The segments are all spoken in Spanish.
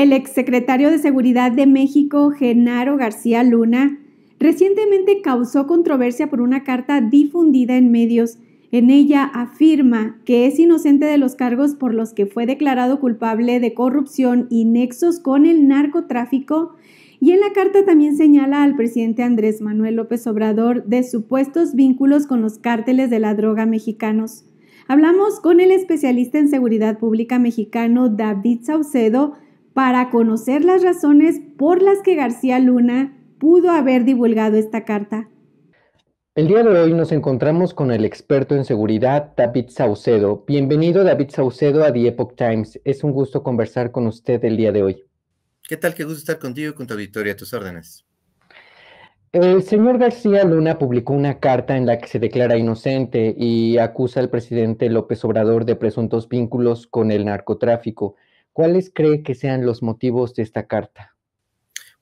El exsecretario de Seguridad de México, Genaro García Luna, recientemente causó controversia por una carta difundida en medios. En ella afirma que es inocente de los cargos por los que fue declarado culpable de corrupción y nexos con el narcotráfico. Y en la carta también señala al presidente Andrés Manuel López Obrador de supuestos vínculos con los cárteles de la droga mexicanos. Hablamos con el especialista en seguridad pública mexicano David Saucedo para conocer las razones por las que García Luna pudo haber divulgado esta carta. El día de hoy nos encontramos con el experto en seguridad David Saucedo. Bienvenido David Saucedo a The Epoch Times. Es un gusto conversar con usted el día de hoy. ¿Qué tal? Qué gusto estar contigo y con tu auditoría. A tus órdenes. El señor García Luna publicó una carta en la que se declara inocente y acusa al presidente López Obrador de presuntos vínculos con el narcotráfico. ¿Cuáles cree que sean los motivos de esta carta?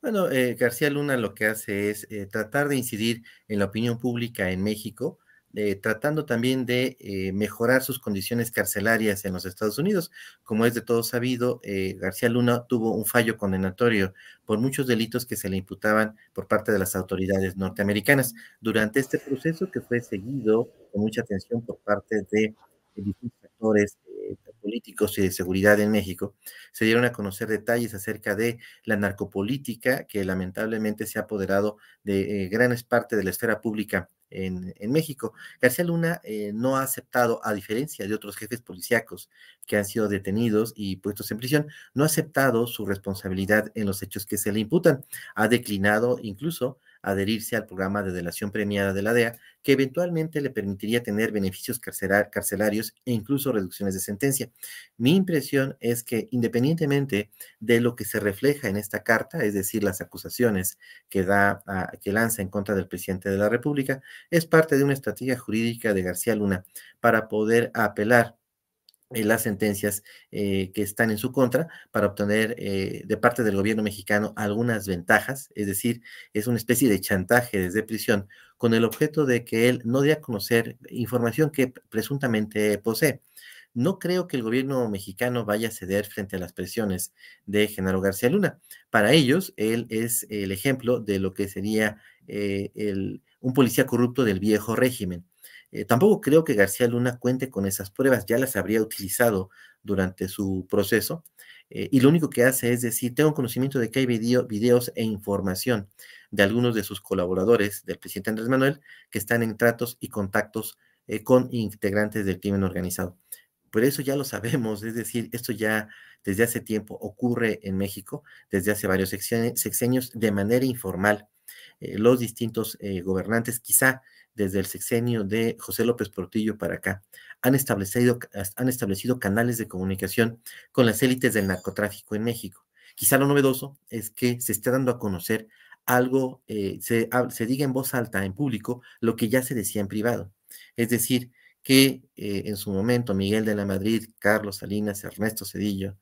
Bueno, eh, García Luna lo que hace es eh, tratar de incidir en la opinión pública en México, eh, tratando también de mejorar sus condiciones carcelarias en los Estados Unidos. Como es de todo sabido, García Luna tuvo un fallo condenatorio por muchos delitos que se le imputaban por parte de las autoridades norteamericanas. Durante este proceso que fue seguido con mucha atención por parte de distintos actores eh, políticos y de seguridad en México, se dieron a conocer detalles acerca de la narcopolítica que lamentablemente se ha apoderado de eh, gran parte de la esfera pública en, México. García Luna eh, no ha aceptado, a diferencia de otros jefes policíacos que han sido detenidos y puestos en prisión, no ha aceptado su responsabilidad en los hechos que se le imputan. Ha declinado incluso adherirse al programa de delación premiada de la DEA, que eventualmente le permitiría tener beneficios carcelarios e incluso reducciones de sentencia. Mi impresión es que independientemente de lo que se refleja en esta carta, es decir, las acusaciones que, da, ah, que lanza en contra del presidente de la República, es parte de una estrategia jurídica de García Luna para poder apelar eh, las sentencias eh, que están en su contra para obtener eh, de parte del gobierno mexicano algunas ventajas, es decir, es una especie de chantaje desde prisión con el objeto de que él no dé a conocer información que presuntamente posee. No creo que el gobierno mexicano vaya a ceder frente a las presiones de Genaro García Luna. Para ellos, él es el ejemplo de lo que sería el, un policía corrupto del viejo régimen eh, tampoco creo que García Luna cuente con esas pruebas, ya las habría utilizado durante su proceso. Eh, y lo único que hace es decir, tengo conocimiento de que hay videos e información de algunos de sus colaboradores del presidente Andrés Manuel que están en tratos y contactos eh, con integrantes del crimen organizado. Pero eso ya lo sabemos, es decir, esto ya desde hace tiempo ocurre en México, desde hace varios sexenios, de manera informal. los distintos gobernantes, quizá desde el sexenio de José López Portillo para acá, han establecido, han establecido canales de comunicación con las élites del narcotráfico en México. Quizá lo novedoso es que se está dando a conocer algo, eh, se, diga en voz alta, en público, lo que ya se decía en privado. Es decir, que eh, en su momento Miguel de la Madrid, Carlos Salinas, Ernesto Cedillo,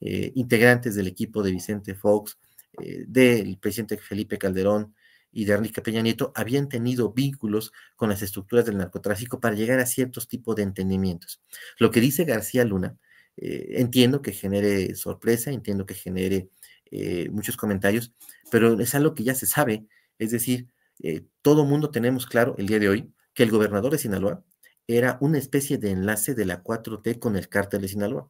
eh, integrantes del equipo de Vicente Fox, del presidente Felipe Calderón, y de Enrique Peña Nieto habían tenido vínculos con las estructuras del narcotráfico para llegar a ciertos tipos de entendimientos. Lo que dice García Luna, eh, entiendo que genere sorpresa, entiendo que genere eh, muchos comentarios, pero es algo que ya se sabe, es decir, eh, todo mundo tenemos claro el día de hoy que el gobernador de Sinaloa era una especie de enlace de la 4T con el cártel de Sinaloa.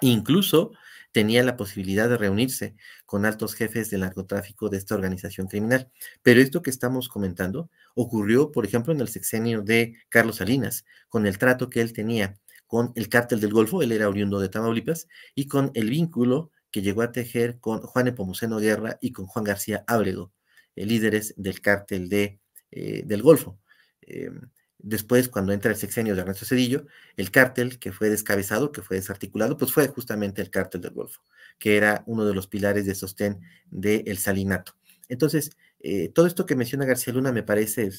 Incluso tenía la posibilidad de reunirse con altos jefes del narcotráfico de esta organización criminal. Pero esto que estamos comentando ocurrió, por ejemplo, en el sexenio de Carlos Salinas, con el trato que él tenía con el cártel del Golfo, él era oriundo de Tamaulipas, y con el vínculo que llegó a tejer con Juan Epomuceno Guerra y con Juan García Ábrego, eh, líderes del cártel de, eh, del Golfo. Em, Después, cuando entra el sexenio de Ernesto Cedillo, el cártel que fue descabezado, que fue desarticulado, pues fue justamente el cártel del Golfo, que era uno de los pilares de sostén del salinato. Entonces, eh, todo esto que menciona García Luna me parece,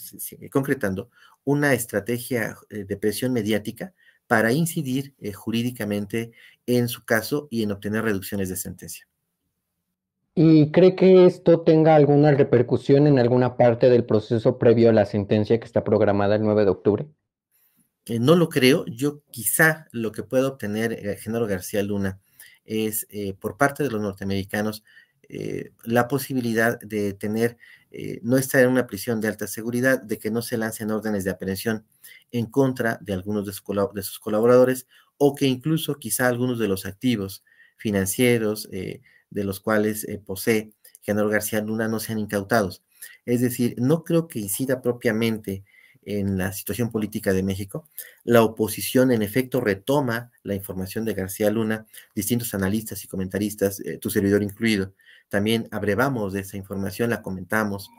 concretando, una estrategia eh, de presión mediática para incidir eh, jurídicamente en su caso y en obtener reducciones de sentencia. ¿Y cree que esto tenga alguna repercusión en alguna parte del proceso previo a la sentencia que está programada el 9 de octubre? Eh, no lo creo. Yo quizá lo que pueda obtener el eh, Genaro García Luna es eh, por parte de los norteamericanos la posibilidad de tener, no estar en una prisión de alta seguridad, de que no se lancen órdenes de aprehensión en contra de algunos de, de sus colaboradores o que incluso quizá algunos de los activos financieros, de los cuales eh, posee General García Luna no sean incautados. Es decir, no creo que incida propiamente en la situación política de México. La oposición, en efecto, retoma la información de García Luna, distintos analistas y comentaristas, eh, tu servidor incluido. También abrevamos de esa información, la comentamos,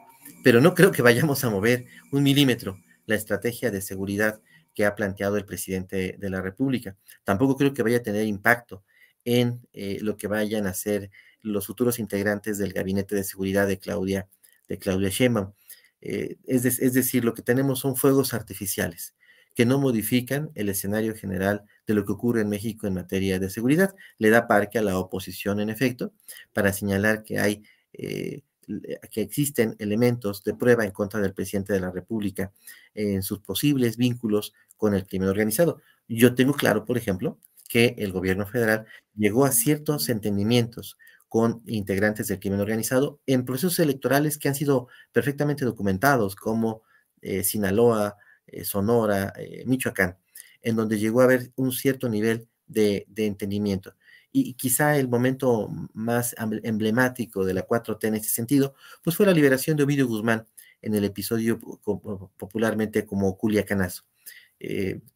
pero no creo que vayamos a mover un milímetro la estrategia de seguridad que ha planteado el presidente de la República. Tampoco creo que vaya a tener impacto en eh, lo que vayan a ser los futuros integrantes del gabinete de seguridad de Claudia, de Claudia Sheinbaum. Eh, es, decir, lo que tenemos son fuegos artificiales que no modifican el escenario general de lo que ocurre en México en materia de seguridad. Le da parque a la oposición, en efecto, para señalar que hay eh, que existen elementos de prueba en contra del presidente de la República en sus posibles vínculos con el crimen organizado. Yo tengo claro, por ejemplo, que el gobierno federal llegó a ciertos entendimientos con integrantes del crimen organizado en procesos electorales que han sido perfectamente documentados, como eh, Sinaloa, eh, Sonora, eh, Michoacán, en donde llegó a haber un cierto nivel de, entendimiento. Y, quizá el momento más emblemático de la 4T en este sentido, pues fue la liberación de Ovidio Guzmán en el episodio popularmente como Culiacanazo.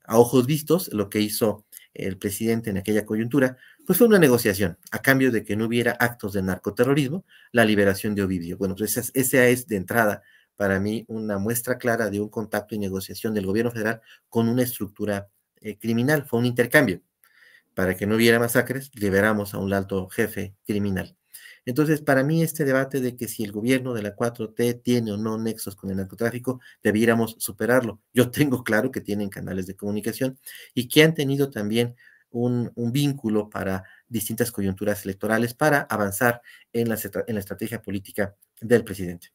a ojos vistos, lo que hizo el presidente en aquella coyuntura, pues fue una negociación a cambio de que no hubiera actos de narcoterrorismo, la liberación de Ovidio. Bueno, pues esa, es de entrada para mí una muestra clara de un contacto y negociación del gobierno federal con una estructura eh, criminal, fue un intercambio. Para que no hubiera masacres, liberamos a un alto jefe criminal. Entonces, para mí este debate de que si el gobierno de la 4T tiene o no nexos con el narcotráfico, debiéramos superarlo. Yo tengo claro que tienen canales de comunicación y que han tenido también un, vínculo para distintas coyunturas electorales para avanzar en la, estrategia política del presidente.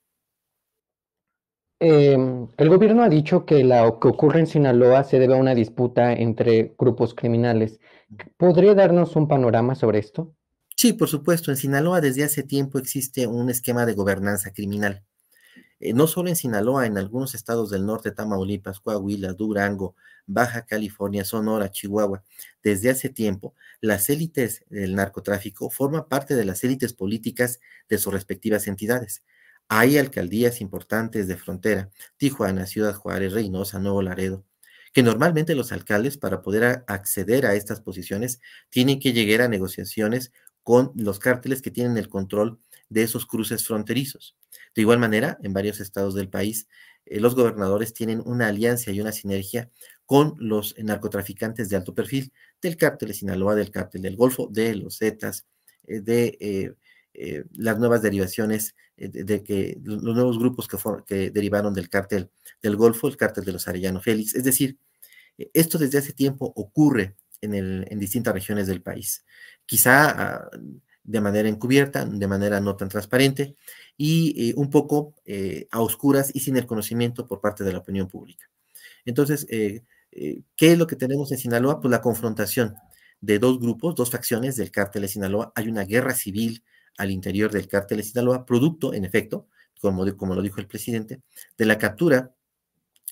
Em, el gobierno ha dicho que lo que ocurre en Sinaloa se debe a una disputa entre grupos criminales. ¿Podría darnos un panorama sobre esto? Sí, por supuesto, en Sinaloa desde hace tiempo existe un esquema de gobernanza criminal. Eh, no solo en Sinaloa, en algunos estados del norte, Tamaulipas, Coahuila, Durango, Baja California, Sonora, Chihuahua, desde hace tiempo, las élites del narcotráfico forman parte de las élites políticas de sus respectivas entidades. Hay alcaldías importantes de frontera, Tijuana, Ciudad Juárez, Reynosa, Nuevo Laredo, que normalmente los alcaldes para poder acceder a estas posiciones tienen que llegar a negociaciones con los cárteles que tienen el control de esos cruces fronterizos. De igual manera, en varios estados del país, eh, los gobernadores tienen una alianza y una sinergia con los narcotraficantes de alto perfil del cártel Sinaloa, del cártel del Golfo, de los Zetas, eh, de eh, las nuevas derivaciones de, que los nuevos grupos que, que, derivaron del cártel del Golfo, el cártel de los Arellano Félix. Es decir, esto desde hace tiempo ocurre en, distintas regiones del país. Quizá ah, de manera encubierta, de manera no tan transparente y eh, un poco eh, a oscuras y sin el conocimiento por parte de la opinión pública. Entonces, eh, ¿qué es lo que tenemos en Sinaloa? Pues la confrontación de dos grupos, dos facciones del cártel de Sinaloa. Hay una guerra civil al interior del cártel de Sinaloa, producto, en efecto, como, como lo dijo el presidente, de la captura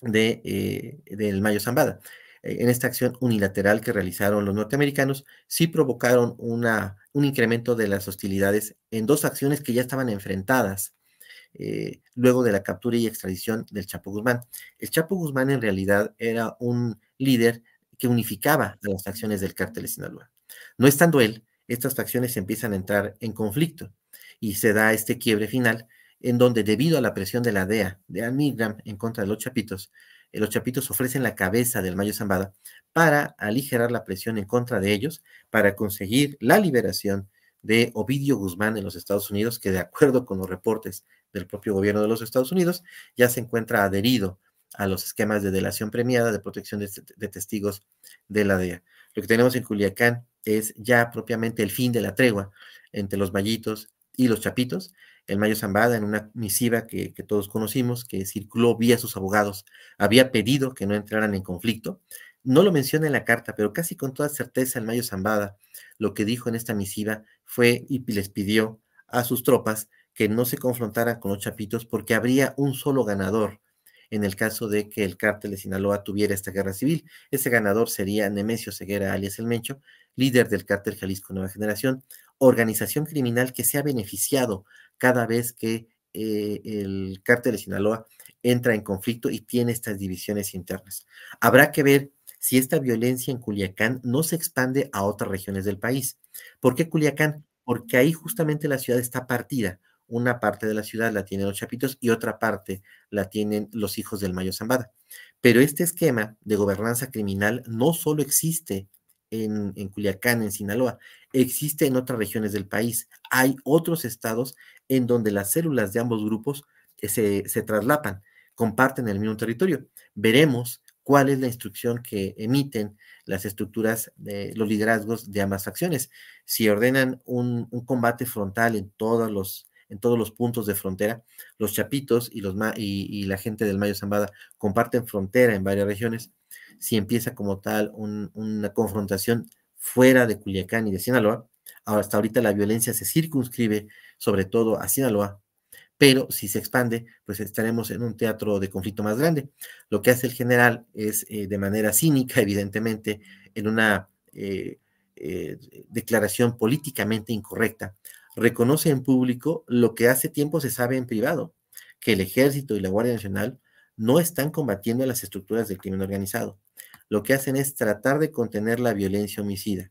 de, del Mayo Zambada. Eh, en esta acción unilateral que realizaron los norteamericanos, sí provocaron un incremento de las hostilidades en dos facciones que ya estaban enfrentadas eh, luego de la captura y extradición del Chapo Guzmán. El Chapo Guzmán en realidad era un líder que unificaba las facciones del cártel de Sinaloa. No estando él, estas facciones empiezan a entrar en conflicto y se da este quiebre final en donde debido a la presión de la DEA, de Anne en contra de los Chapitos, eh, los chapitos ofrecen la cabeza del Mayo Zambada para aligerar la presión en contra de ellos, para conseguir la liberación de Ovidio Guzmán en los Estados Unidos, que de acuerdo con los reportes del propio gobierno de los Estados Unidos, ya se encuentra adherido a los esquemas de delación premiada, de protección de, testigos de la DEA. Lo que tenemos en Culiacán es ya propiamente el fin de la tregua entre los mayitos y los chapitos, el Mayo Zambada, en una misiva que, todos conocimos, que circuló vía sus abogados, había pedido que no entraran en conflicto. No lo menciona en la carta, pero casi con toda certeza el Mayo Zambada lo que dijo en esta misiva fue y les pidió a sus tropas que no se confrontaran con los chapitos porque habría un solo ganador en el caso de que el cártel de Sinaloa tuviera esta guerra civil. Ese ganador sería Nemesio Ceguera, alias El Mencho, líder del cártel Jalisco Nueva Generación, organización criminal que se ha beneficiado cada vez que eh, el cártel de Sinaloa entra en conflicto y tiene estas divisiones internas. Habrá que ver si esta violencia en Culiacán no se expande a otras regiones del país. ¿Por qué Culiacán? Porque ahí justamente la ciudad está partida. Una parte de la ciudad la tienen los chapitos y otra parte la tienen los hijos del Mayo Zambada. Pero este esquema de gobernanza criminal no solo existe en, Culiacán, en Sinaloa, existe en otras regiones del país. Hay otros estados en donde las células de ambos grupos se, se traslapan, comparten el mismo territorio. Veremos cuál es la instrucción que emiten las estructuras, de los liderazgos de ambas facciones. Si ordenan un, un combate frontal en todos los en todos los puntos de frontera. Los chapitos y, los la gente del Mayo Zambada comparten frontera en varias regiones. Si empieza como tal una confrontación fuera de Culiacán y de Sinaloa, ahora hasta ahorita la violencia se circunscribe sobre todo a Sinaloa, pero si se expande, pues estaremos en un teatro de conflicto más grande. Lo que hace el general es eh, de manera cínica, evidentemente, en una eh, eh, declaración políticamente incorrecta, reconoce en público lo que hace tiempo se sabe en privado, que el ejército y la Guardia Nacional no están combatiendo las estructuras del crimen organizado. Lo que hacen es tratar de contener la violencia homicida.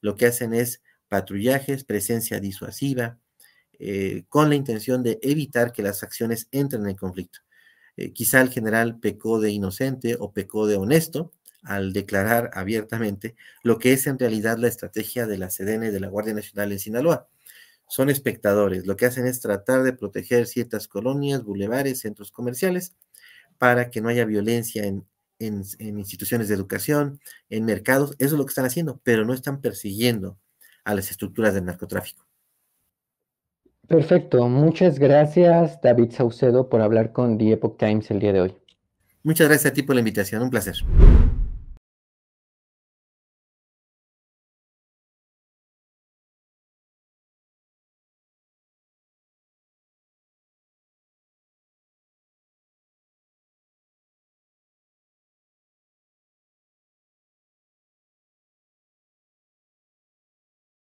Lo que hacen es patrullajes, presencia disuasiva, eh, con la intención de evitar que las acciones entren en conflicto. Eh, quizá el general pecó de inocente o pecó de honesto al declarar abiertamente lo que es en realidad la estrategia de la CDN y de la Guardia Nacional en Sinaloa son espectadores. Lo que hacen es tratar de proteger ciertas colonias, bulevares, centros comerciales, para que no haya violencia en, instituciones de educación, en mercados. Eso es lo que están haciendo, pero no están persiguiendo a las estructuras del narcotráfico. Perfecto. Muchas gracias, David Saucedo, por hablar con The Epoch Times el día de hoy. Muchas gracias a ti por la invitación. Un placer.